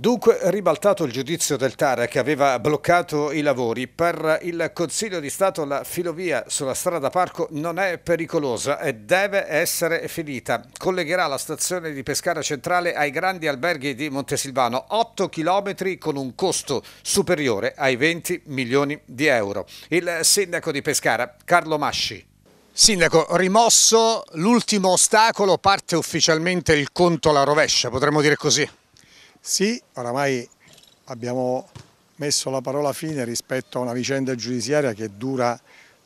Dunque, ribaltato il giudizio del TAR che aveva bloccato i lavori, per il Consiglio di Stato la filovia sulla strada Parco non è pericolosa e deve essere finita. Collegherà la stazione di Pescara Centrale ai grandi alberghi di Montesilvano, 8 km con un costo superiore ai 20 milioni di euro. Il sindaco di Pescara, Carlo Masci. Sindaco, rimosso l'ultimo ostacolo, parte ufficialmente il conto alla rovescia, potremmo dire così. Sì, oramai abbiamo messo la parola fine rispetto a una vicenda giudiziaria che dura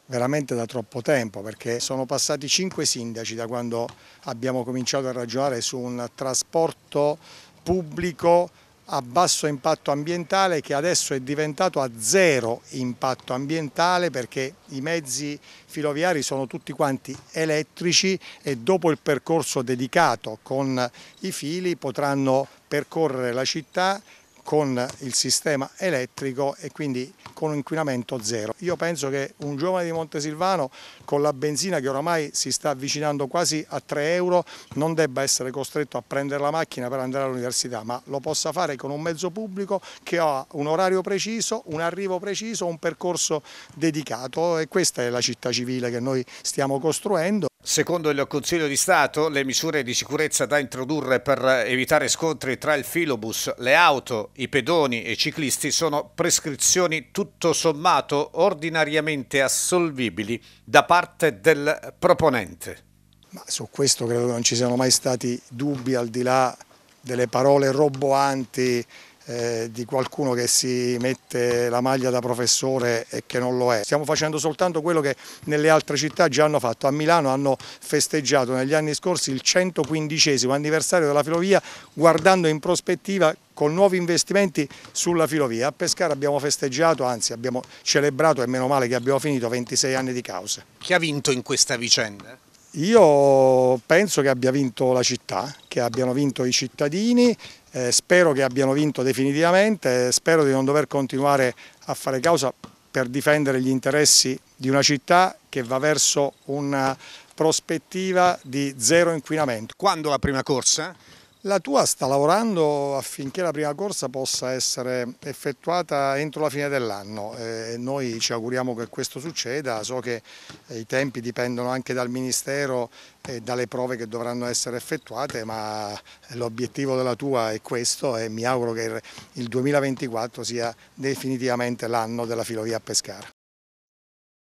veramente da troppo tempo perché sono passati cinque sindaci da quando abbiamo cominciato a ragionare su un trasporto pubblico a basso impatto ambientale che adesso è diventato a zero impatto ambientale perché i mezzi filoviari sono tutti quanti elettrici e dopo il percorso dedicato con i fili potranno percorrere la città con il sistema elettrico e quindi con inquinamento zero. Io penso che un giovane di Montesilvano con la benzina che oramai si sta avvicinando quasi a 3 euro non debba essere costretto a prendere la macchina per andare all'università, ma lo possa fare con un mezzo pubblico che ha un orario preciso, un arrivo preciso, un percorso dedicato e questa è la città civile che noi stiamo costruendo. Secondo il Consiglio di Stato, le misure di sicurezza da introdurre per evitare scontri tra il filobus, le auto, i pedoni e i ciclisti sono prescrizioni tutto sommato ordinariamente assolvibili da parte del proponente. Ma su questo credo che non ci siano mai stati dubbi al di là delle parole roboanti eh, di qualcuno che si mette la maglia da professore e che non lo è. Stiamo facendo soltanto quello che nelle altre città già hanno fatto. A Milano hanno festeggiato negli anni scorsi il 115 anniversario della filovia guardando in prospettiva con nuovi investimenti sulla filovia. A Pescara abbiamo festeggiato, anzi abbiamo celebrato e meno male che abbiamo finito 26 anni di cause. Chi ha vinto in questa vicenda? Io penso che abbia vinto la città, che abbiano vinto i cittadini, eh, spero che abbiano vinto definitivamente, spero di non dover continuare a fare causa per difendere gli interessi di una città che va verso una prospettiva di zero inquinamento. Quando la prima corsa? La tua sta lavorando affinché la prima corsa possa essere effettuata entro la fine dell'anno. Eh, noi ci auguriamo che questo succeda, so che eh, i tempi dipendono anche dal Ministero e dalle prove che dovranno essere effettuate, ma l'obiettivo della tua è questo e mi auguro che il 2024 sia definitivamente l'anno della filovia a Pescara.